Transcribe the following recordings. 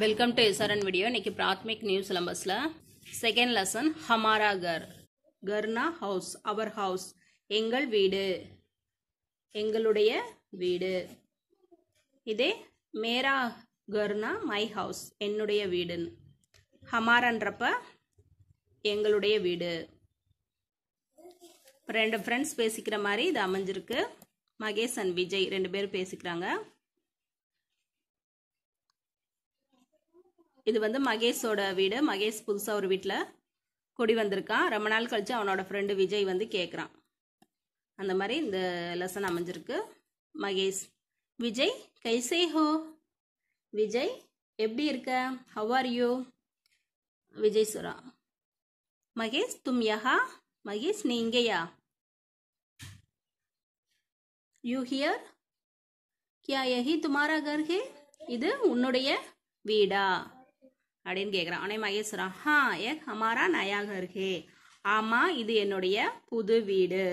welcome to S R N video இன்றைக்கி பிராத்மிக் new சிலம்பஸில் செகண்ட் லெசன் ஹமாரா கர் கர்னா ஹவுஸ் அவர் ஹவுஸ் எங்கள் வீடு எங்களுடைய வீடு இதே மேரா கர்னா மை ஹவுஸ் என்னுடைய வீடுன்னு ஹமாரன்றப்ப எங்களுடைய வீடு ரெண்டு ஃப்ரெண்ட்ஸ் பேசிக்கிற மாதிரி இது அமைஞ்சிருக்கு மகேஷ் அண்ட் விஜய் ரெண்டு பேரும் பேசிக்கிறாங்க இது வந்து மகேஷோட வீடு மகேஷ் புதுசாக ஒரு வீட்டில் கொடி வந்திருக்கான் ரொம்ப நாள் கழித்து அவனோட ஃப்ரெண்டு விஜய் வந்து கேட்குறான் அந்த மாதிரி இந்த லெசன் அமைஞ்சிருக்கு மகேஷ் விஜய் கைசே ஹோ விஜய் எப்படி இருக்க ஹவ் ஆர் யூ விஜய் சுரா மகேஷ் தும் யஹா மகேஷ் நீ இங்கேயா யூ ஹியர் கியா யஹி துமாரா கர்ஹே இது உன்னுடைய வீடா அப்படின்னு கேட்குறான் உனே மகேஷ் ஹா ஏ ஹமாரா நயா கர் ஹே ஆமாம் இது என்னுடைய புது வீடு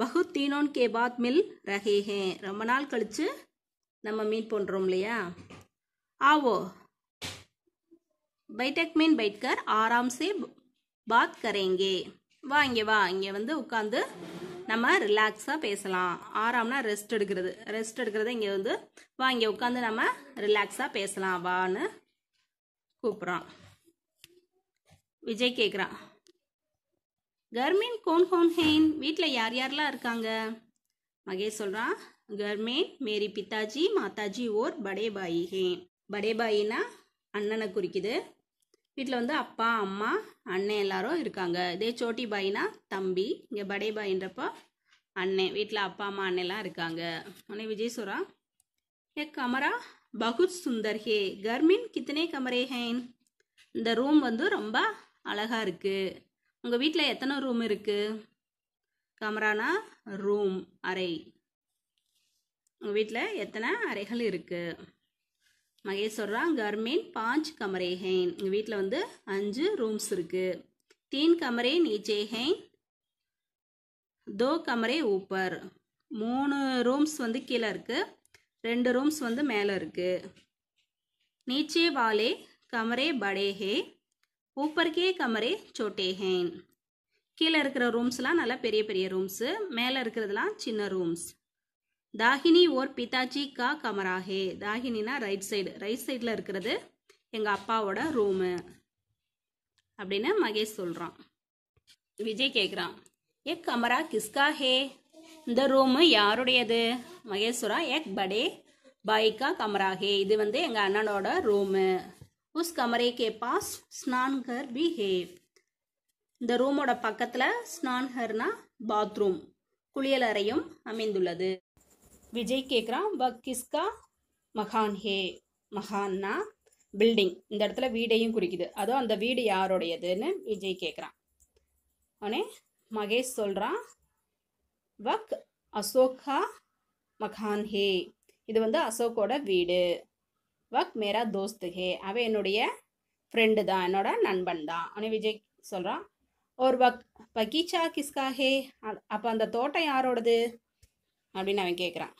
பகு தீனோன் கே பாத் மில் ரஹே ஹே ரொம்ப நாள் கழித்து நம்ம மீட் பண்ணுறோம் இல்லையா ஆவோ பைடெக் மீன் பைட்கர் ஆறாம் சே பாத் கரேங்கே வா இங்கே வா இங்கே வந்து உட்காந்து நம்ம ரிலாக்ஸாக பேசலாம் ஆறாம்னா ரெஸ்ட் எடுக்கிறது ரெஸ்ட் எடுக்கிறத இங்கே வந்து வா இங்கே உட்காந்து நம்ம ரிலாக்ஸாக பேசலாம் வான்னு கூப்பிட்றான் விஜய் கேட்குறான் கர்மீன் கோன் கோன் ஹெயின் வீட்டில் யார் யாரெல்லாம் இருக்காங்க மகேஷ் சொல்கிறான் கர்மீன் மேரி பித்தாஜி மாதாஜி ஓர் படே பாயி ஹேன் படே பாயினா அண்ணனை குறிக்குது வீட்டில் வந்து அப்பா அம்மா அண்ணன் எல்லாரும் இருக்காங்க இதே சோட்டி பாயினா தம்பி இங்கே படே அண்ணன் வீட்டில் அப்பா அம்மா அண்ணெல்லாம் இருக்காங்க உடனே விஜய் சொல்கிறான் ஏ கமரா பகுத் சுந்தர் ஹே கர்மின் கித்தனை கமரே ஹேன் இந்த ரூம் வந்து ரொம்ப அழகாக இருக்குது உங்கள் வீட்டில் எத்தனை ரூம் இருக்குது கமரானா ரூம் அறை உங்கள் வீட்டில் எத்தனை அறைகள் இருக்குது மகேஷ் சொல்கிறான் கர்மின் பாஞ்ச் கமரே ஹேன் எங்கள் வீட்டில் வந்து அஞ்சு ரூம்ஸ் இருக்குது தீன் கமரே நீச்சே ஹேன் தோ கமரே ஊப்பர் மூணு ரூம்ஸ் வந்து கீழே இருக்குது ரெண்டு ரூம்ஸ் வந்து மேலே இருக்குது நீச்சே வாலே கமரே படேஹே ஊப்பர்கே கமரே சோட்டே கீழே இருக்கிற ரூம்ஸ்லாம் நல்லா பெரிய பெரிய ரூம்ஸு மேலே இருக்கிறதுலாம் சின்ன ரூம்ஸ் தாகினி ஓர் பிதாஜி கா கமரா ஹே ரைட் சைடு ரைட் சைடில் இருக்கிறது எங்கள் அப்பாவோட ரூமு அப்படின்னு மகேஷ் சொல்கிறான் விஜய் கேட்குறான் ஏ கமரா கிஸ்கா ஹே இந்த ரூமு யாருடையது மகேஸ்வரா எக் படே பாய்கா கமராகே இது வந்து எங்கள் அண்ணனோட ரூமு உஸ் கமரே கே பாஸ் ஸ்னான்கர் பிஹேவ் இந்த ரூமோட பக்கத்தில் ஸ்னான்ஹர்னா பாத்ரூம் குளியலறையும் அமைந்துள்ளது விஜய் கேட்குறான் வ கிஸ்கா மகான் ஹே மகான்னா பில்டிங் இந்த இடத்துல வீடையும் குறிக்குது அதுவும் அந்த வீடு யாருடையதுன்னு விஜய் கேட்குறான் உடனே மகேஷ் சொல்கிறான் வக் அசோகா மகான்ஹே இது வந்து அசோக்கோட வீடு வக் மேரா தோஸ்து ஹே அவன் என்னுடைய ஃப்ரெண்டு தான் என்னோட நண்பன் தான் அவனு விஜய் சொல்கிறான் ஒரு வக் பகீச்சா கிஸ்கா ஹே அப்போ அந்த தோட்டம் யாரோடது அப்படின்னு அவன் கேட்குறான்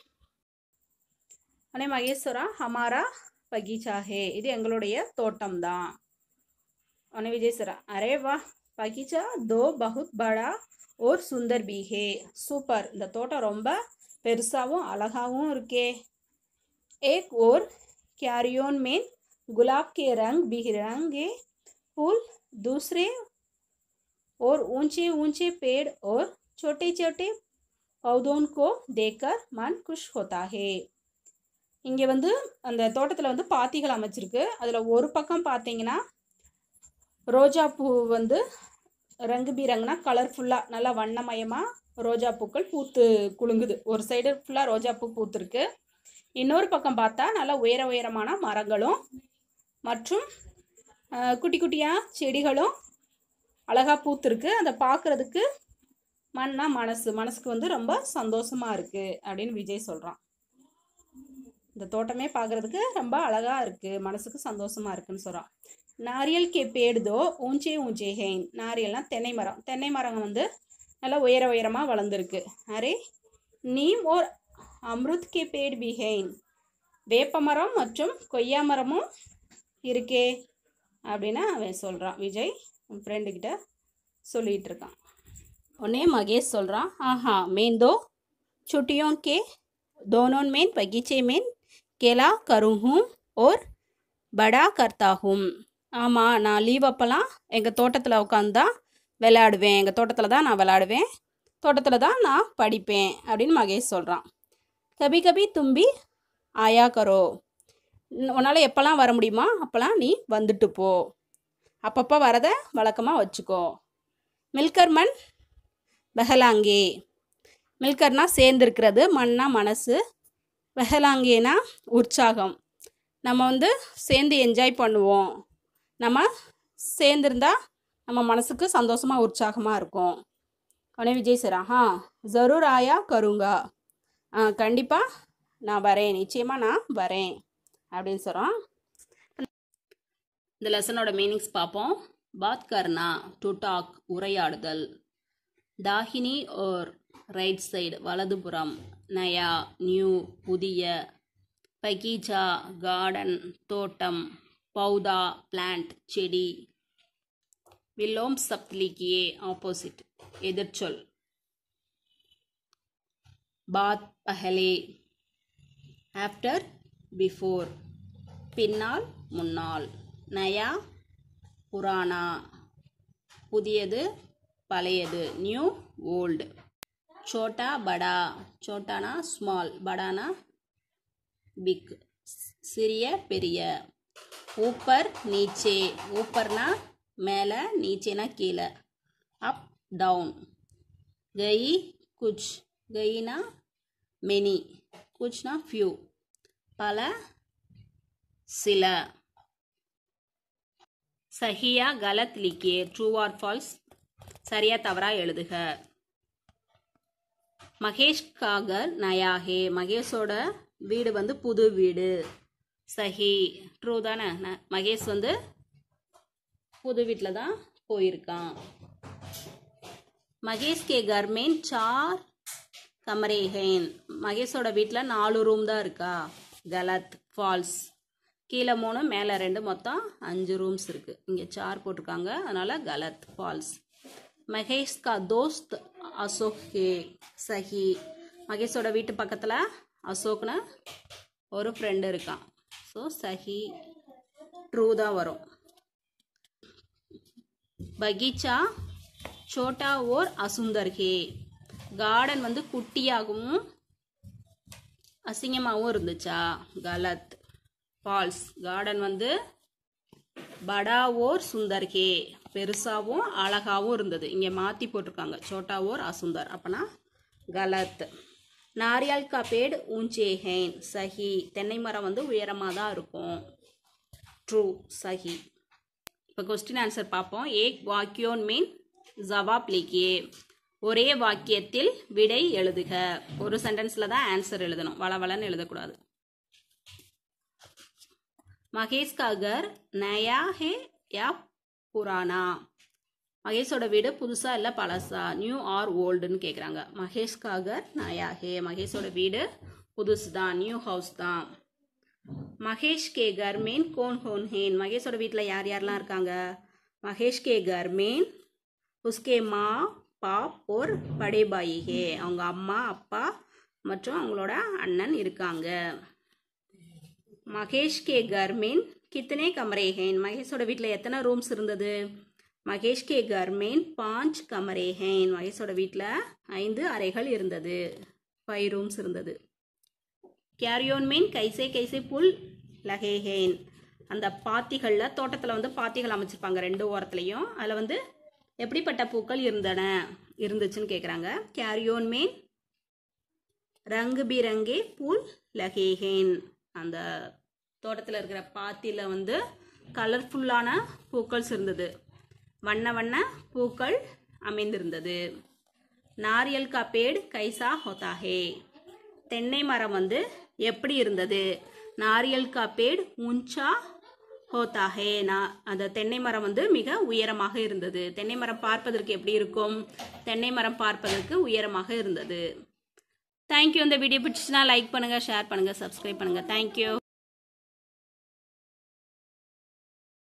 அனே மகேஸ்வரா ஹமாரா பகீச்சா ஹே இது எங்களுடைய தோட்டம் தான் அனு விஜய் சார் அரே வா பகிச்சா தோ பகுத் படா ஓர் சுந்தர் பீகே சூப்பர் இந்த தோட்டம் ரொம்ப பெருசாகவும் அழகாகவும் இருக்கே ஏக் ஓர் கேரியோன் மேன் கே ரங் रंग ரங்கே பூல் தூசரே ஓர் ऊंचे ऊंचे पेड़ ஓர் छोटे छोटे பௌதோன் கோ தேக்கர் மன் குஷ் ஹோதாஹே இங்கே வந்து அந்த தோட்டத்தில் வந்து பாத்திகள் அமைச்சிருக்கு அதில் ஒரு பக்கம் பார்த்தீங்கன்னா ரோஜா பூ வந்து ரங்கு பீரங்குனா கலர்ஃபுல்லாக நல்லா வண்ணமயமாக ரோஜா பூக்கள் பூத்து குலுங்குது ஒரு சைடு ஃபுல்லாக ரோஜா பூ பூத்துருக்கு இன்னொரு பக்கம் பார்த்தா நல்லா உயர உயரமான மரங்களும் மற்றும் குட்டி குட்டியாக செடிகளும் அழகாக பூத்துருக்கு அதை பார்க்குறதுக்கு மண்ணா மனசு மனசுக்கு வந்து ரொம்ப சந்தோஷமாக இருக்குது அப்படின்னு விஜய் சொல்கிறான் இந்த தோட்டமே பார்க்குறதுக்கு ரொம்ப அழகாக இருக்குது மனசுக்கு சந்தோஷமாக இருக்குன்னு சொல்கிறான் நாரியல் கே பேடுதோ ஊஞ்சே ஊஞ்சே ஹேன் நாரியல்னா தென்னை மரம் தென்னை மரம் வந்து நல்லா உயர உயரமாக வளர்ந்துருக்கு அரே நீம் ஓர் அம்ருத் கே பி ஹெயின் வேப்ப மரம் மற்றும் கொய்யா மரமும் இருக்கே அப்படின்னு அவன் சொல்கிறான் விஜய் உன் ஃப்ரெண்டுக்கிட்ட சொல்லிகிட்டு இருக்கான் உடனே மகேஷ் சொல்கிறான் ஆஹா மேந்தோ தோ சுட்டியோ கே தோனோன் மேன் பகிச்சே மேன் கேலா கருஹும் ஓர் படா கர்த்தாகும் ஆமாம் நான் லீவ் அப்போல்லாம் எங்கள் தோட்டத்தில் உட்காந்து தான் விளையாடுவேன் எங்கள் தோட்டத்தில் தான் நான் விளையாடுவேன் தோட்டத்தில் தான் நான் படிப்பேன் அப்படின்னு மகேஷ் சொல்கிறான் கபி கபி தும்பி ஆயா கரோ உன்னால் எப்போல்லாம் வர முடியுமா அப்போல்லாம் நீ வந்துட்டு போ அப்பப்போ வரத வழக்கமாக வச்சுக்கோ மில்கர் மண் வெஹலாங்கே மில்கர்னா சேர்ந்துருக்கிறது மண்ணா மனசு வெஹலாங்கேனா உற்சாகம் நம்ம வந்து சேர்ந்து என்ஜாய் பண்ணுவோம் நம்ம சேர்ந்துருந்தா நம்ம மனசுக்கு சந்தோஷமாக உற்சாகமாக இருக்கும் உடனே விஜய் சார் ஆஹா ஜரூர் ஆயா கருங்கா ஆ கண்டிப்பாக நான் வரேன் நிச்சயமாக நான் வரேன் அப்படின்னு சொல்கிறோம் இந்த லெசனோட மீனிங்ஸ் பார்ப்போம் பாத் கர்னா டு டாக் உரையாடுதல் தாஹினி ஓர் ரைட் சைடு வலதுபுறம் நயா நியூ புதிய பகீஜா கார்டன் தோட்டம் பௌதா பிளான்ட் செடி விலோம் சப்திலிக்கியே ஆப்போசிட் எதிர்ச்சொல் பாத் பஹலே ஆஃப்டர் பிஃபோர் பின்னால் முன்னால் நயா புராணா புதியது பழையது நியூ ஓல்டு சோட்டா படா சோட்டானா ஸ்மால் படானா பிக் சிறிய பெரிய ஊப்பர் நீச்சே ஊப்பர்னா மேலே நீச்சேனா கீழே அப் டவுன் கயி குச் கயினா மெனி குச்னா ஃபியூ பல சில சஹியா கலத் லிக்கே ட்ரூ ஆர் ஃபால்ஸ் சரியா தவறா எழுதுக மகேஷ் காகர் நயாகே மகேஷோட வீடு வந்து புது வீடு சஹி ட்ரூ தானே மகேஷ் வந்து புது வீட்டில் தான் போயிருக்கான் மகேஷ் கே கர்மேன் சார் கமரேகன் மகேஷோட வீட்டில் நாலு ரூம் தான் இருக்கா கலத் ஃபால்ஸ் கீழே மூணு மேலே ரெண்டு மொத்தம் அஞ்சு ரூம்ஸ் இருக்குது இங்கே சார் போட்டிருக்காங்க அதனால் கலத் ஃபால்ஸ் மகேஷ் கா தோஸ்த் அசோகே சஹி மகேஷோட வீட்டு பக்கத்தில் அசோக்னு ஒரு ஃப்ரெண்டு இருக்கான் ஸோ சஹி ட்ரூ தான் வரும் பகிச்சா சோட்டா ஓர் அசுந்தர்கே கார்டன் வந்து குட்டியாகவும் அசிங்கமாகவும் இருந்துச்சா கலத் ஃபால்ஸ் கார்டன் வந்து படா ஓர் சுந்தர்கே பெருசாகவும் அழகாகவும் இருந்தது இங்கே மாற்றி போட்டிருக்காங்க சோட்டா ஓர் அசுந்தர் அப்போனா கலத் நாரியால் கா பேட் ஊஞ்சேஹேன் சஹி தென்னை மரம் வந்து உயரமாக தான் இருக்கும் ட்ரூ சஹி இப்போ கொஸ்டின் ஆன்சர் பார்ப்போம் ஏக் வாக்கியோன் மீன் ஜவாப் லிகே ஒரே வாக்கியத்தில் விடை எழுதுக ஒரு சென்டென்ஸில் தான் ஆன்சர் எழுதணும் வளவளன்னு எழுதக்கூடாது மகேஷ் காகர் நயா ஹே யா புரானா மகேஷோட வீடு புதுசா இல்லை பழசா நியூ ஆர் ஓல்டுன்னு கேட்குறாங்க மகேஷ்காக நயா ஹே மகேஷோட வீடு புதுசு தான் நியூ ஹவுஸ் தான் மகேஷ் கே கர்மேன் கோன் ஹோன் ஹேன் மகேஷோட வீட்டில் யார் யாரெல்லாம் இருக்காங்க மகேஷ் கே கர்மேன் உஸ்கே மா பா போர் படேபாயி ஹே அவங்க அம்மா அப்பா மற்றும் அவங்களோட அண்ணன் இருக்காங்க மகேஷ் கே கர்மேன் கித்தனே கமரே ஹேன் மகேஷோட வீட்டில் எத்தனை ரூம்ஸ் இருந்தது மகேஷ் கே கர்மேன் பாஞ்ச் கமரே ஹேன் மகேஷோட வீட்டில் ஐந்து அறைகள் இருந்தது ஃபைவ் ரூம்ஸ் இருந்தது கேரியோன் மீன் கைசே கைசே புல் லகேஹேன் அந்த பாத்திகளில் தோட்டத்தில் வந்து பாத்திகள் அமைச்சிருப்பாங்க ரெண்டு ஓரத்துலையும் அதில் வந்து எப்படிப்பட்ட பூக்கள் இருந்தன இருந்துச்சுன்னு கேட்குறாங்க கேரியோன் மீன் ரங்கு பிரங்கே புல் லகேஹேன் அந்த தோட்டத்தில் இருக்கிற பாத்தியில் வந்து கலர்ஃபுல்லான பூக்கள்ஸ் இருந்தது வண்ண வண்ண பூக்கள் அமைந்திருந்தது நாரியல் காப்பேடு கைசா ஹோதாகே தென்னை மரம் வந்து எப்படி இருந்தது நாரியல் காப்பேடு உஞ்சா ஹோதாஹே நான் அந்த தென்னை மரம் வந்து மிக உயரமாக இருந்தது தென்னை மரம் பார்ப்பதற்கு எப்படி இருக்கும் தென்னை மரம் பார்ப்பதற்கு உயரமாக இருந்தது தேங்க்யூ இந்த வீடியோ பிடிச்சிச்சுன்னா லைக் பண்ணுங்கள் ஷேர் பண்ணுங்கள் சப்ஸ்கிரைப் பண்ணுங்கள் தேங்க்யூ